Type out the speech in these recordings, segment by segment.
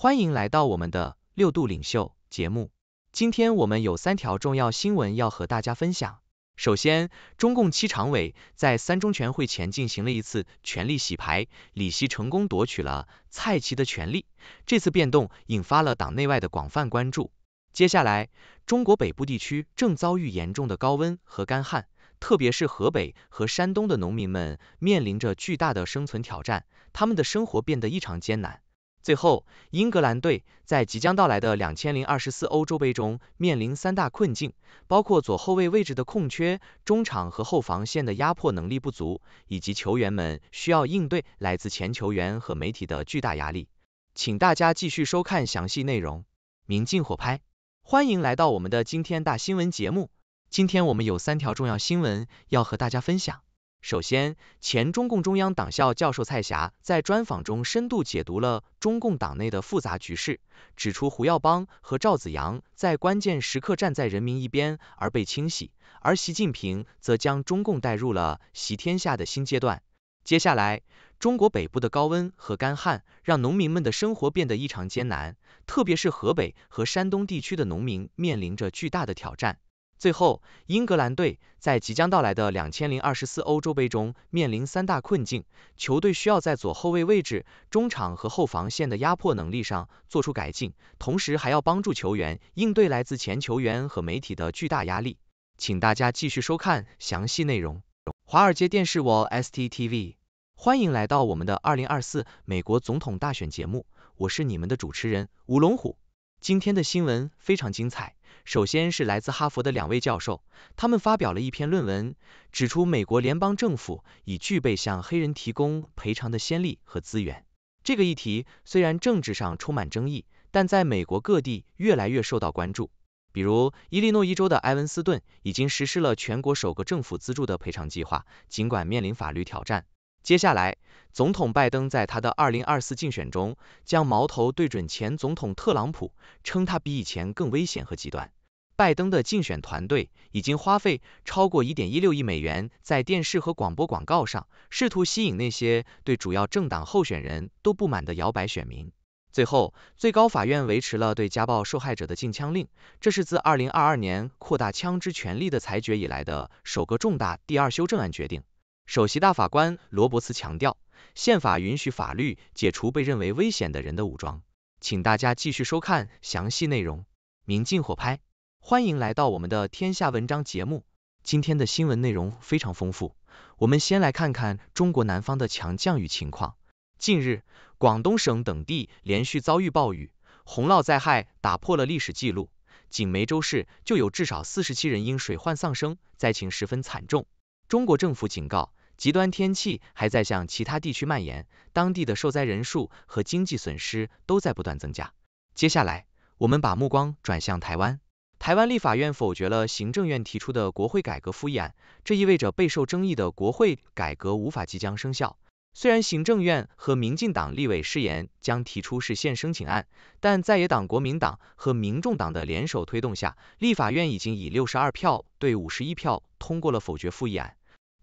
欢迎来到我们的六度领袖节目。今天我们有三条重要新闻要和大家分享。首先，中共七常委在三中全会前进行了一次权力洗牌，李希成功夺取了蔡奇的权力。这次变动引发了党内外的广泛关注。接下来，中国北部地区正遭遇严重的高温和干旱，特别是河北和山东的农民们面临着巨大的生存挑战，他们的生活变得异常艰难。最后，英格兰队在即将到来的两千零二十四欧洲杯中面临三大困境，包括左后卫位置的空缺、中场和后防线的压迫能力不足，以及球员们需要应对来自前球员和媒体的巨大压力。请大家继续收看详细内容。明镜火拍，欢迎来到我们的今天大新闻节目。今天我们有三条重要新闻要和大家分享。首先，前中共中央党校教授蔡霞在专访中深度解读了中共党内的复杂局势，指出胡耀邦和赵子阳在关键时刻站在人民一边而被清洗，而习近平则将中共带入了“习天下”的新阶段。接下来，中国北部的高温和干旱让农民们的生活变得异常艰难，特别是河北和山东地区的农民面临着巨大的挑战。最后，英格兰队在即将到来的两千零二十四欧洲杯中面临三大困境。球队需要在左后卫位置、中场和后防线的压迫能力上做出改进，同时还要帮助球员应对来自前球员和媒体的巨大压力。请大家继续收看详细内容。华尔街电视网 STTV，欢迎来到我们的二零二四美国总统大选节目，我是你们的主持人五龙虎。今天的新闻非常精彩。首先是来自哈佛的两位教授，他们发表了一篇论文，指出美国联邦政府已具备向黑人提供赔偿的先例和资源。这个议题虽然政治上充满争议，但在美国各地越来越受到关注。比如，伊利诺伊州的埃文斯顿已经实施了全国首个政府资助的赔偿计划，尽管面临法律挑战。接下来，总统拜登在他的2024竞选中将矛头对准前总统特朗普，称他比以前更危险和极端。拜登的竞选团队已经花费超过1.16亿美元在电视和广播广告上，试图吸引那些对主要政党候选人都不满的摇摆选民。最后，最高法院维持了对家暴受害者的禁枪令，这是自2022年扩大枪支权利的裁决以来的首个重大第二修正案决定。首席大法官罗伯茨强调，宪法允许法律解除被认为危险的人的武装。请大家继续收看详细内容。明镜火拍，欢迎来到我们的天下文章节目。今天的新闻内容非常丰富，我们先来看看中国南方的强降雨情况。近日，广东省等地连续遭遇暴雨洪涝灾害，打破了历史记录。仅梅州市就有至少四十七人因水患丧生，灾情十分惨重。中国政府警告。极端天气还在向其他地区蔓延，当地的受灾人数和经济损失都在不断增加。接下来，我们把目光转向台湾。台湾立法院否决了行政院提出的国会改革复议案，这意味着备受争议的国会改革无法即将生效。虽然行政院和民进党立委誓言将提出是宪申请案，但在野党国民党和民众党的联手推动下，立法院已经以六十二票对五十一票通过了否决复议案。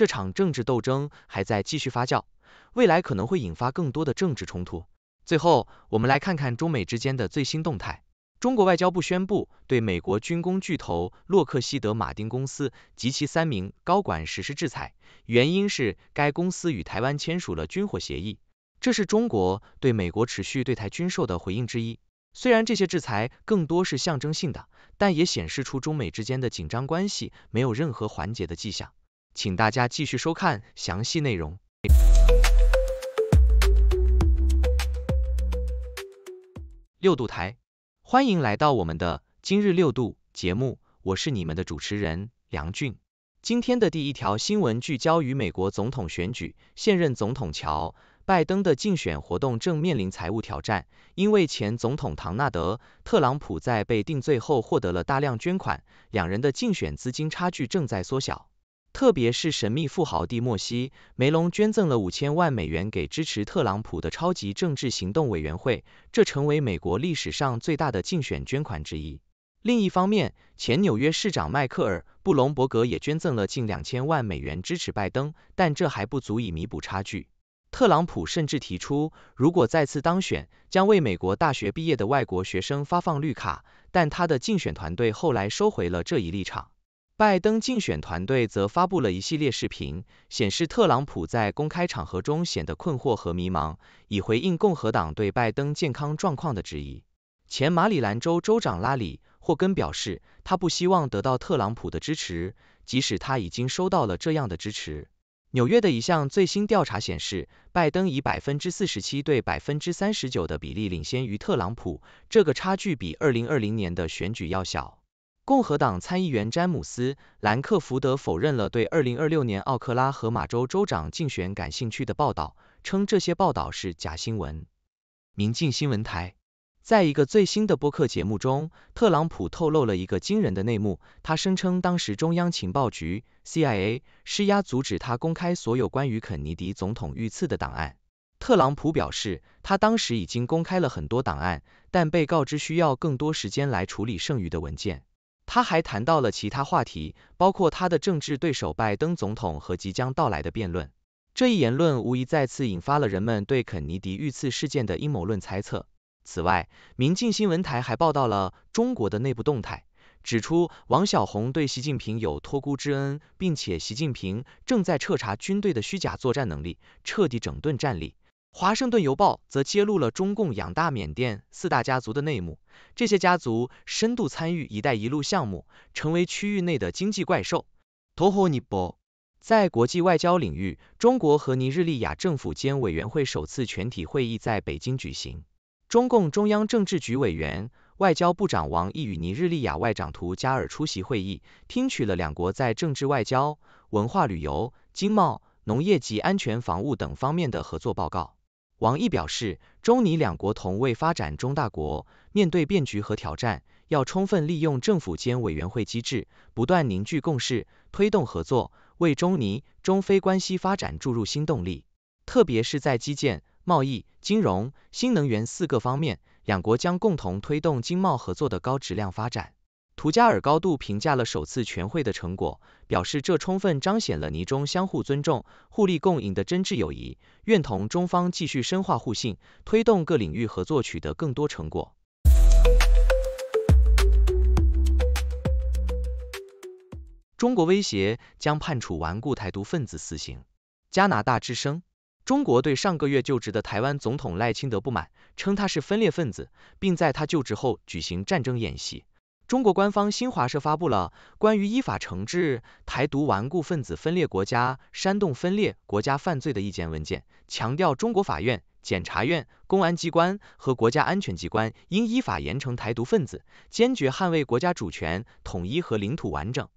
这场政治斗争还在继续发酵，未来可能会引发更多的政治冲突。最后，我们来看看中美之间的最新动态。中国外交部宣布对美国军工巨头洛克希德马丁公司及其三名高管实施制裁，原因是该公司与台湾签署了军火协议。这是中国对美国持续对台军售的回应之一。虽然这些制裁更多是象征性的，但也显示出中美之间的紧张关系没有任何缓解的迹象。请大家继续收看详细内容。六度台，欢迎来到我们的今日六度节目，我是你们的主持人梁俊。今天的第一条新闻聚焦于美国总统选举，现任总统乔拜登的竞选活动正面临财务挑战，因为前总统唐纳德特朗普在被定罪后获得了大量捐款，两人的竞选资金差距正在缩小。特别是神秘富豪蒂莫西·梅隆捐赠了五千万美元给支持特朗普的超级政治行动委员会，这成为美国历史上最大的竞选捐款之一。另一方面，前纽约市长迈克尔·布隆伯格也捐赠了近两千万美元支持拜登，但这还不足以弥补差距。特朗普甚至提出，如果再次当选，将为美国大学毕业的外国学生发放绿卡，但他的竞选团队后来收回了这一立场。拜登竞选团队则发布了一系列视频，显示特朗普在公开场合中显得困惑和迷茫，以回应共和党对拜登健康状况的质疑。前马里兰州州长拉里·霍根表示，他不希望得到特朗普的支持，即使他已经收到了这样的支持。纽约的一项最新调查显示，拜登以百分之四十七对百分之三十九的比例领先于特朗普，这个差距比二零二零年的选举要小。共和党参议员詹姆斯·兰克福德否认了对二零二六年奥克拉荷马州州长竞选感兴趣的报道，称这些报道是假新闻。民进新闻台在一个最新的播客节目中，特朗普透露了一个惊人的内幕，他声称当时中央情报局 （CIA） 施压阻止他公开所有关于肯尼迪总统遇刺的档案。特朗普表示，他当时已经公开了很多档案，但被告知需要更多时间来处理剩余的文件。他还谈到了其他话题，包括他的政治对手拜登总统和即将到来的辩论。这一言论无疑再次引发了人们对肯尼迪遇刺事件的阴谋论猜测。此外，民进新闻台还报道了中国的内部动态，指出王小红对习近平有托孤之恩，并且习近平正在彻查军队的虚假作战能力，彻底整顿战力。《华盛顿邮报》则揭露了中共养大缅甸四大家族的内幕，这些家族深度参与“一带一路”项目，成为区域内的经济怪兽。图霍尼波。在国际外交领域，中国和尼日利亚政府间委员会首次全体会议在北京举行，中共中央政治局委员、外交部长王毅与尼日利亚外长图加尔出席会议，听取了两国在政治外交、文化旅游、经贸、农业及安全防务等方面的合作报告。王毅表示，中尼两国同为发展中大国，面对变局和挑战，要充分利用政府间委员会机制，不断凝聚共识，推动合作，为中尼、中非关系发展注入新动力。特别是在基建、贸易、金融、新能源四个方面，两国将共同推动经贸合作的高质量发展。图加尔高度评价了首次全会的成果，表示这充分彰显了尼中相互尊重、互利共赢的真挚友谊，愿同中方继续深化互信，推动各领域合作取得更多成果。中国威胁将判处顽固台独分子死刑。加拿大之声：中国对上个月就职的台湾总统赖清德不满，称他是分裂分子，并在他就职后举行战争演习。中国官方新华社发布了关于依法惩治台独顽固分子分裂国家、煽动分裂国家犯罪的意见文件，强调中国法院、检察院、公安机关和国家安全机关应依法严惩台独分子，坚决捍卫国家主权、统一和领土完整。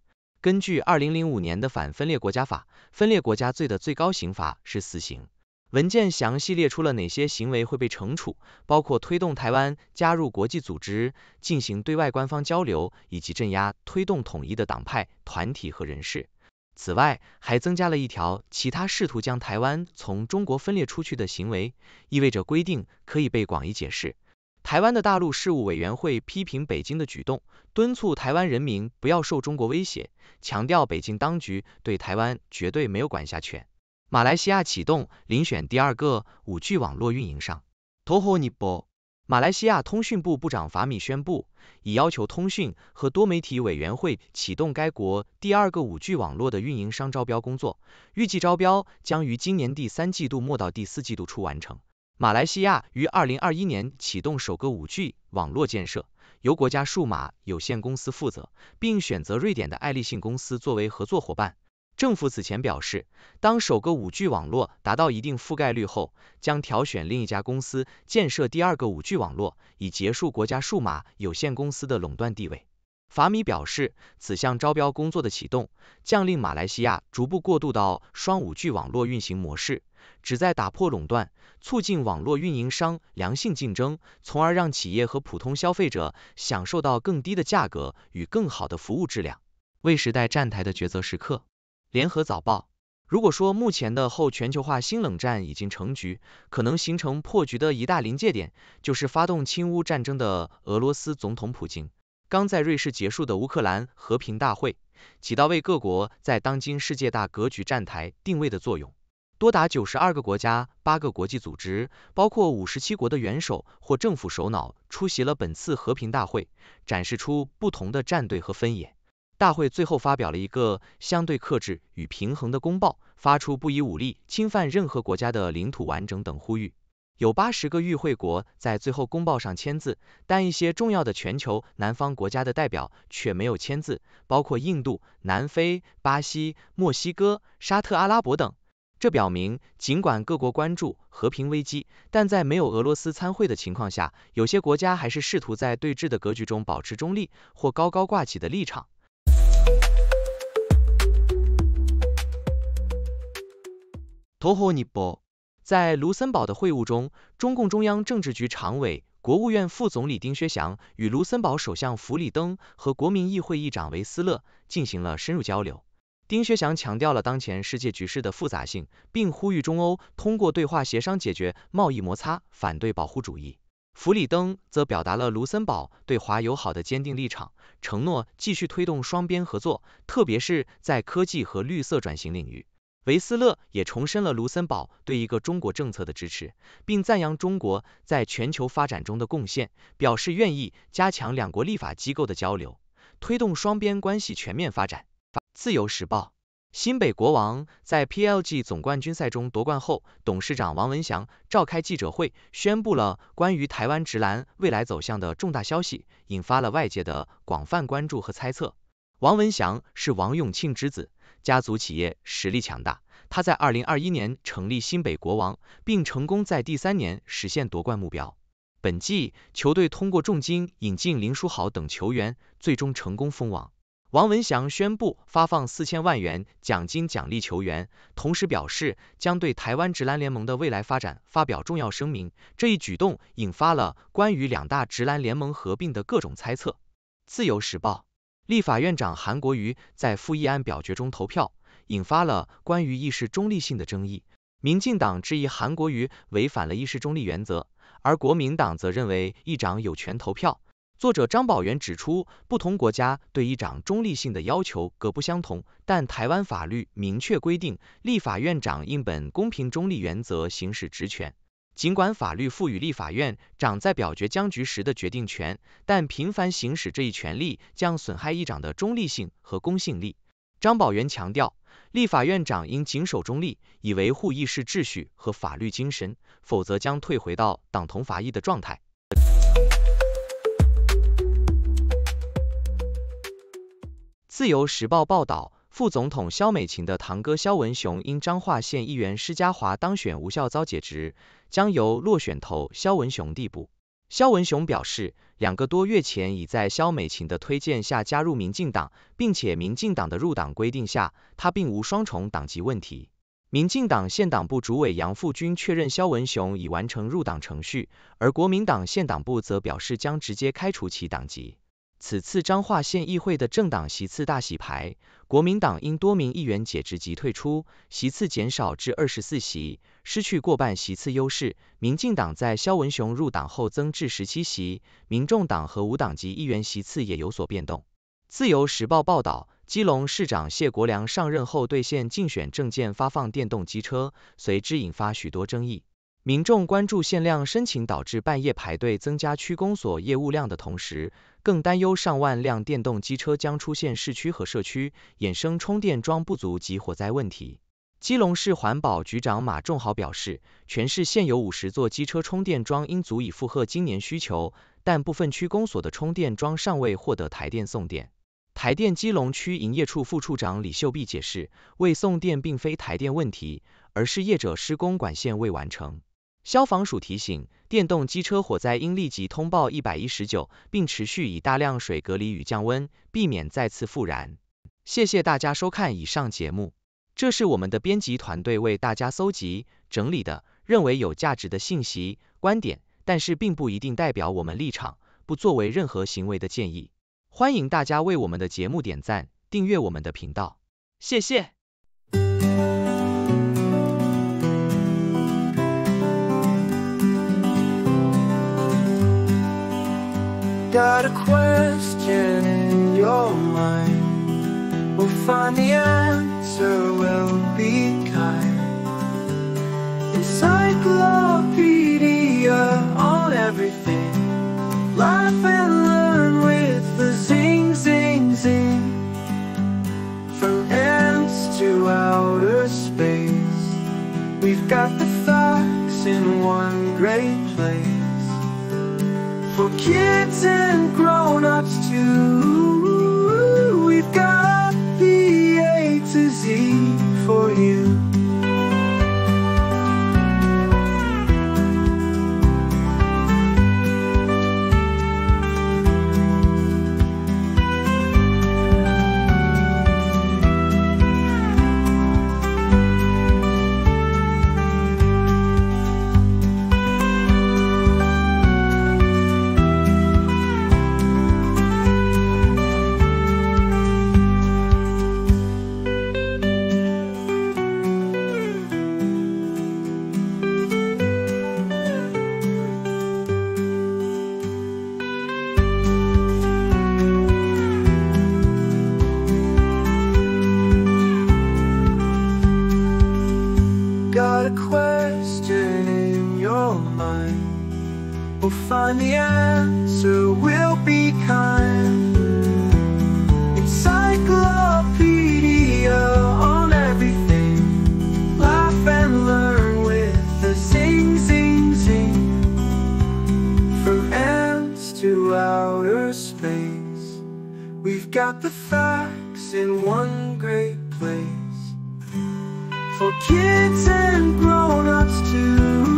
根据二零零五年的《反分裂国家法》，分裂国家罪的最高刑罚是死刑。文件详细列出了哪些行为会被惩处，包括推动台湾加入国际组织、进行对外官方交流，以及镇压推动统一的党派、团体和人士。此外，还增加了一条“其他试图将台湾从中国分裂出去的行为”，意味着规定可以被广义解释。台湾的大陆事务委员会批评北京的举动，敦促台湾人民不要受中国威胁，强调北京当局对台湾绝对没有管辖权。马来西亚启动遴选第二个 5G 网络运营商。Tohoni Bo，马来西亚通讯部部长法米宣布，已要求通讯和多媒体委员会启动该国第二个 5G 网络的运营商招标工作，预计招标将于今年第三季度末到第四季度初完成。马来西亚于2021年启动首个 5G 网络建设，由国家数码有限公司负责，并选择瑞典的爱立信公司作为合作伙伴。政府此前表示，当首个五 G 网络达到一定覆盖率后，将挑选另一家公司建设第二个五 G 网络，以结束国家数码有限公司的垄断地位。法米表示，此项招标工作的启动，将令马来西亚逐步过渡到双五 G 网络运行模式，旨在打破垄断，促进网络运营商良性竞争，从而让企业和普通消费者享受到更低的价格与更好的服务质量。为时代站台的抉择时刻。联合早报：如果说目前的后全球化新冷战已经成局，可能形成破局的一大临界点，就是发动亲乌战争的俄罗斯总统普京。刚在瑞士结束的乌克兰和平大会，起到为各国在当今世界大格局站台定位的作用。多达九十二个国家、八个国际组织，包括五十七国的元首或政府首脑出席了本次和平大会，展示出不同的战队和分野。大会最后发表了一个相对克制与平衡的公报，发出不以武力侵犯任何国家的领土完整等呼吁。有八十个与会国在最后公报上签字，但一些重要的全球南方国家的代表却没有签字，包括印度、南非、巴西、墨西哥、沙特阿拉伯等。这表明，尽管各国关注和平危机，但在没有俄罗斯参会的情况下，有些国家还是试图在对峙的格局中保持中立或高高挂起的立场。在卢森堡的会晤中，中共中央政治局常委、国务院副总理丁薛祥与卢森堡首相弗里登和国民议会议长维斯勒进行了深入交流。丁薛祥强调了当前世界局势的复杂性，并呼吁中欧通过对话协商解决贸易摩擦，反对保护主义。弗里登则表达了卢森堡对华友好的坚定立场，承诺继续推动双边合作，特别是在科技和绿色转型领域。维斯勒也重申了卢森堡对一个中国政策的支持，并赞扬中国在全球发展中的贡献，表示愿意加强两国立法机构的交流，推动双边关系全面发展。自由时报，新北国王在 PLG 总冠军赛中夺冠后，董事长王文祥召开记者会，宣布了关于台湾直男未来走向的重大消息，引发了外界的广泛关注和猜测。王文祥是王永庆之子。家族企业实力强大，他在二零二一年成立新北国王，并成功在第三年实现夺冠目标。本季球队通过重金引进林书豪等球员，最终成功封王。王文祥宣布发放四千万元奖金奖励球员，同时表示将对台湾职篮联盟的未来发展发表重要声明。这一举动引发了关于两大职篮联盟合并的各种猜测。自由时报。立法院长韩国瑜在复议案表决中投票，引发了关于议事中立性的争议。民进党质疑韩国瑜违反了议事中立原则，而国民党则认为议长有权投票。作者张宝元指出，不同国家对议长中立性的要求各不相同，但台湾法律明确规定，立法院长应本公平中立原则行使职权。尽管法律赋予立法院长在表决僵局时的决定权，但频繁行使这一权利将损害议长的中立性和公信力。张宝元强调，立法院长应谨守中立，以维护议事秩序和法律精神，否则将退回到党同伐异的状态。自由时报报道。副总统萧美琴的堂哥萧文雄因彰化县议员施家华当选无效遭解职，将由落选头萧文雄递补。萧文雄表示，两个多月前已在萧美琴的推荐下加入民进党，并且民进党的入党规定下，他并无双重党籍问题。民进党县党部主委杨富军确认萧文雄已完成入党程序，而国民党县党部则表示将直接开除其党籍。此次彰化县议会的政党席次大洗牌，国民党因多名议员解职及退出，席次减少至二十四席，失去过半席次优势。民进党在萧文雄入党后增至十七席，民众党和无党籍议员席次也有所变动。自由时报报道，基隆市长谢国良上任后兑现竞选证件发放电动机车，随之引发许多争议。民众关注限量申请导致半夜排队，增加区公所业务量的同时，更担忧上万辆电动机车将出现市区和社区衍生充电桩不足及火灾问题。基隆市环保局长马仲豪表示，全市现有五十座机车充电桩应足以负荷今年需求，但部分区公所的充电桩尚未获得台电送电。台电基隆区营业处副处长李秀碧解释，未送电并非台电问题，而是业者施工管线未完成。消防署提醒，电动机车火灾应立即通报一百一十九，并持续以大量水隔离与降温，避免再次复燃。谢谢大家收看以上节目，这是我们的编辑团队为大家搜集整理的，认为有价值的信息、观点，但是并不一定代表我们立场，不作为任何行为的建议。欢迎大家为我们的节目点赞、订阅我们的频道，谢谢。got a question in your mind We'll find the answer, we'll be kind The cyclone. relax in one great place For kids and grown-ups too